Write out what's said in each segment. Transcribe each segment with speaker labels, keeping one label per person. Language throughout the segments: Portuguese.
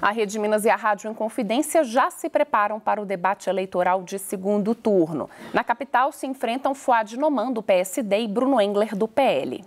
Speaker 1: A Rede Minas e a Rádio Em Confidência já se preparam para o debate eleitoral de segundo turno. Na capital se enfrentam Fuad Noman, do PSD, e Bruno Engler, do PL.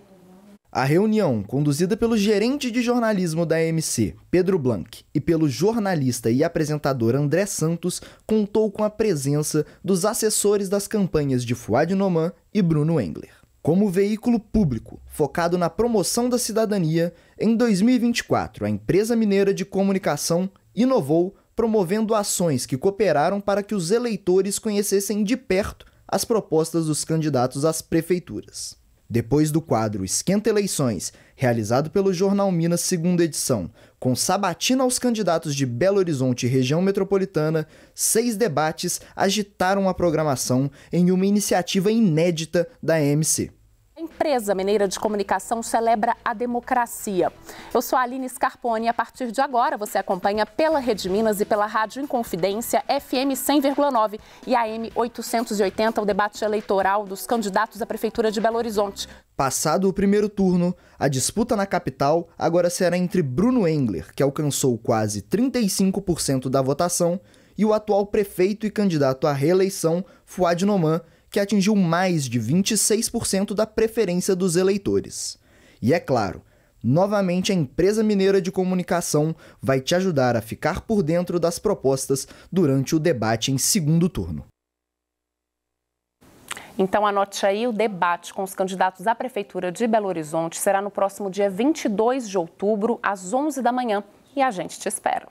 Speaker 2: A reunião, conduzida pelo gerente de jornalismo da MC, Pedro Blanc, e pelo jornalista e apresentador André Santos, contou com a presença dos assessores das campanhas de Fuad Noman e Bruno Engler. Como veículo público focado na promoção da cidadania, em 2024, a empresa mineira de comunicação inovou promovendo ações que cooperaram para que os eleitores conhecessem de perto as propostas dos candidatos às prefeituras. Depois do quadro Esquenta Eleições, realizado pelo Jornal Minas segunda edição, com sabatina aos candidatos de Belo Horizonte e região metropolitana, seis debates agitaram a programação em uma iniciativa inédita da MC
Speaker 1: empresa mineira de comunicação celebra a democracia. Eu sou a Aline Scarponi e a partir de agora você acompanha pela Rede Minas e pela Rádio Inconfidência FM 100,9 e AM 880 o debate eleitoral dos candidatos à Prefeitura de Belo Horizonte.
Speaker 2: Passado o primeiro turno, a disputa na capital agora será entre Bruno Engler, que alcançou quase 35% da votação, e o atual prefeito e candidato à reeleição, Fuad Noman, que atingiu mais de 26% da preferência dos eleitores. E é claro, novamente a empresa mineira de comunicação vai te ajudar a ficar por dentro das propostas durante o debate em segundo turno.
Speaker 1: Então anote aí, o debate com os candidatos à Prefeitura de Belo Horizonte será no próximo dia 22 de outubro, às 11 da manhã. E a gente te espera.